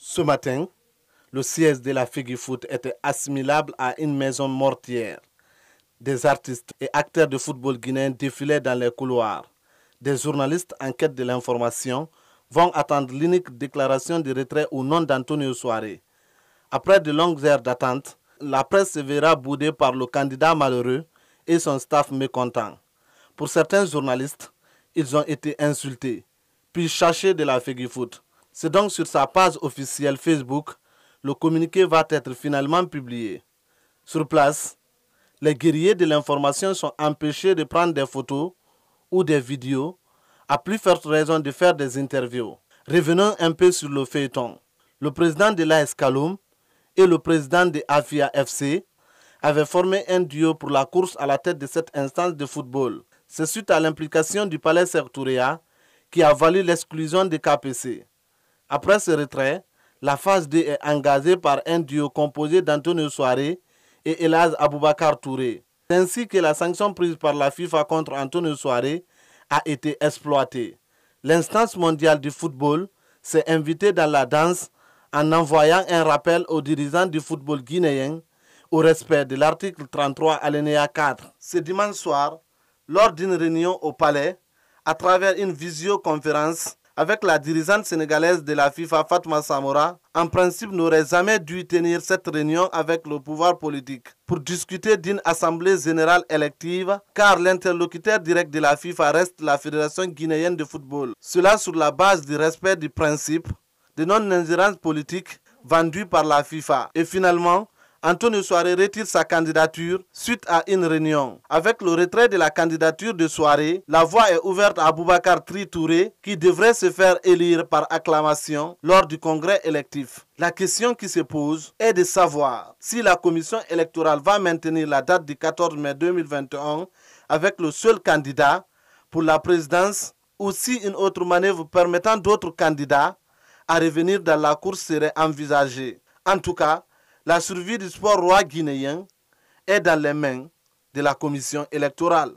Ce matin, le siège de la Figure était assimilable à une maison mortière. Des artistes et acteurs de football guinéens défilaient dans les couloirs. Des journalistes en quête de l'information vont attendre l'unique déclaration de retrait au nom d'Antonio Soare. Après de longues heures d'attente, la presse se verra boudée par le candidat malheureux et son staff mécontent. Pour certains journalistes, ils ont été insultés, puis chassés de la Figure c'est donc sur sa page officielle Facebook, le communiqué va être finalement publié. Sur place, les guerriers de l'information sont empêchés de prendre des photos ou des vidéos, à plus forte raison de faire des interviews. Revenons un peu sur le feuilleton. Le président de l'AS Kaloum et le président de AFIA FC avaient formé un duo pour la course à la tête de cette instance de football. C'est suite à l'implication du palais Sertouréa qui a valu l'exclusion des KPC. Après ce retrait, la phase 2 est engagée par un duo composé d'Antonio Soare et Elaz Aboubakar Touré. Ainsi que la sanction prise par la FIFA contre Antonio Soare a été exploitée. L'instance mondiale du football s'est invitée dans la danse en envoyant un rappel aux dirigeants du football guinéen au respect de l'article 33 alinéa 4. Ce dimanche soir, lors d'une réunion au palais, à travers une visioconférence, avec la dirigeante sénégalaise de la FIFA, Fatma Samora, en principe n'aurait jamais dû tenir cette réunion avec le pouvoir politique pour discuter d'une assemblée générale élective, car l'interlocuteur direct de la FIFA reste la Fédération guinéenne de football. Cela sur la base du respect du principe de non-ingérence politique vendu par la FIFA. Et finalement, Antonio Soare retire sa candidature suite à une réunion. Avec le retrait de la candidature de Soare, la voie est ouverte à Boubacar Tritouré qui devrait se faire élire par acclamation lors du congrès électif. La question qui se pose est de savoir si la commission électorale va maintenir la date du 14 mai 2021 avec le seul candidat pour la présidence ou si une autre manœuvre permettant d'autres candidats à revenir dans la course serait envisagée. En tout cas, la survie du sport roi guinéen est dans les mains de la commission électorale.